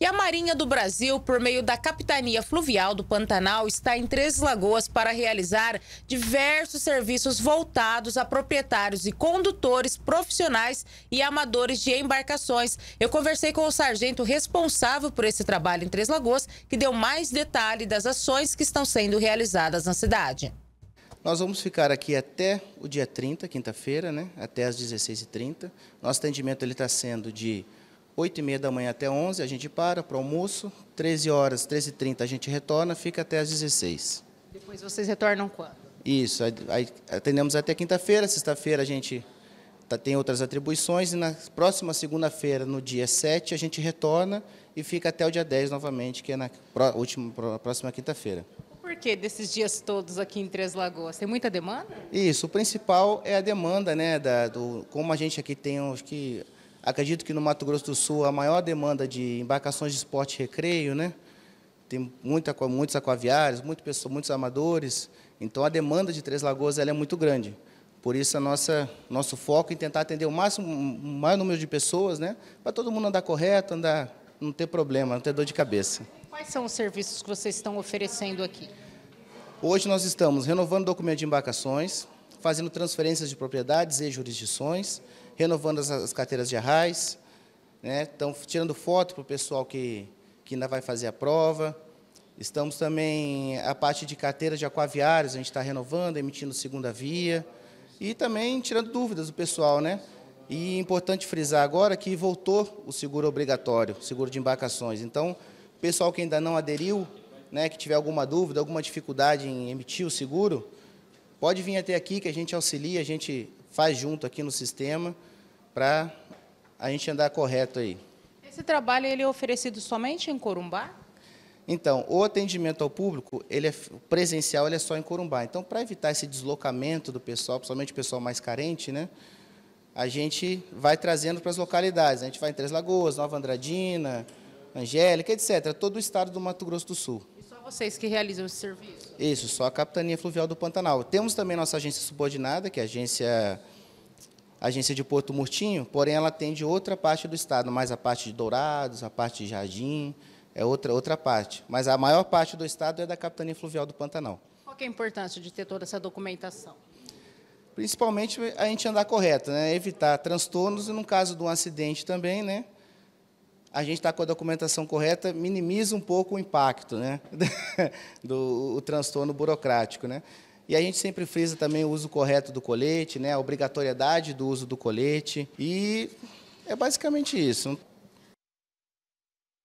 e a Marinha do Brasil, por meio da Capitania Fluvial do Pantanal, está em Três Lagoas para realizar diversos serviços voltados a proprietários e condutores profissionais e amadores de embarcações. Eu conversei com o sargento responsável por esse trabalho em Três Lagoas, que deu mais detalhe das ações que estão sendo realizadas na cidade. Nós vamos ficar aqui até o dia 30, quinta-feira, né? até as 16h30. Nosso atendimento está sendo de 8 e meia da manhã até 11 a gente para para almoço, 13 horas, 13 h a gente retorna, fica até às 16 Depois vocês retornam quando? Isso, aí, atendemos até quinta-feira, sexta-feira a gente tá, tem outras atribuições, e na próxima segunda-feira, no dia 7, a gente retorna e fica até o dia 10 novamente, que é na última, próxima quinta-feira. Por que desses dias todos aqui em Três Lagoas? Tem muita demanda? Isso, o principal é a demanda, né? Da, do, como a gente aqui tem, acho que Acredito que no Mato Grosso do Sul a maior demanda de embarcações de esporte e recreio, né? Tem muita, muitos aquaviários, muitos, muitos amadores. Então a demanda de Três Lagoas ela é muito grande. Por isso a nossa nosso foco é tentar atender o máximo o maior número de pessoas, né? Para todo mundo andar correto, andar não ter problema, não ter dor de cabeça. Quais são os serviços que vocês estão oferecendo aqui? Hoje nós estamos renovando documento de embarcações, fazendo transferências de propriedades e jurisdições, renovando as, carteiras de arrais, né? estão tirando foto para o pessoal que, que ainda vai fazer a prova. Estamos também, a parte de carteiras de aquaviários, a gente está renovando, emitindo segunda via. E também tirando dúvidas do pessoal, né? E é importante frisar agora que voltou o seguro obrigatório, seguro de embarcações. Então, o pessoal que ainda não aderiu, né, que tiver alguma dúvida, alguma dificuldade em emitir o seguro, Pode vir até aqui que a gente auxilia, a gente faz junto aqui no sistema para a gente andar correto aí. Esse trabalho ele é oferecido somente em Corumbá? Então, o atendimento ao público, ele é presencial, ele é só em Corumbá. Então, para evitar esse deslocamento do pessoal, principalmente o pessoal mais carente, né, a gente vai trazendo para as localidades. A gente vai em Três Lagoas, Nova Andradina, Angélica, etc. Todo o estado do Mato Grosso do Sul vocês que realizam esse serviço? Isso, só a Capitania Fluvial do Pantanal. Temos também nossa agência subordinada, que é a agência, a agência de Porto Murtinho, porém ela atende outra parte do estado, mais a parte de Dourados, a parte de Jardim, é outra, outra parte. Mas a maior parte do estado é da Capitania Fluvial do Pantanal. Qual é a importância de ter toda essa documentação? Principalmente a gente andar correto, né? evitar transtornos e, no caso de um acidente também, né? a gente está com a documentação correta, minimiza um pouco o impacto né? do o transtorno burocrático. Né? E a gente sempre frisa também o uso correto do colete, né? a obrigatoriedade do uso do colete. E é basicamente isso.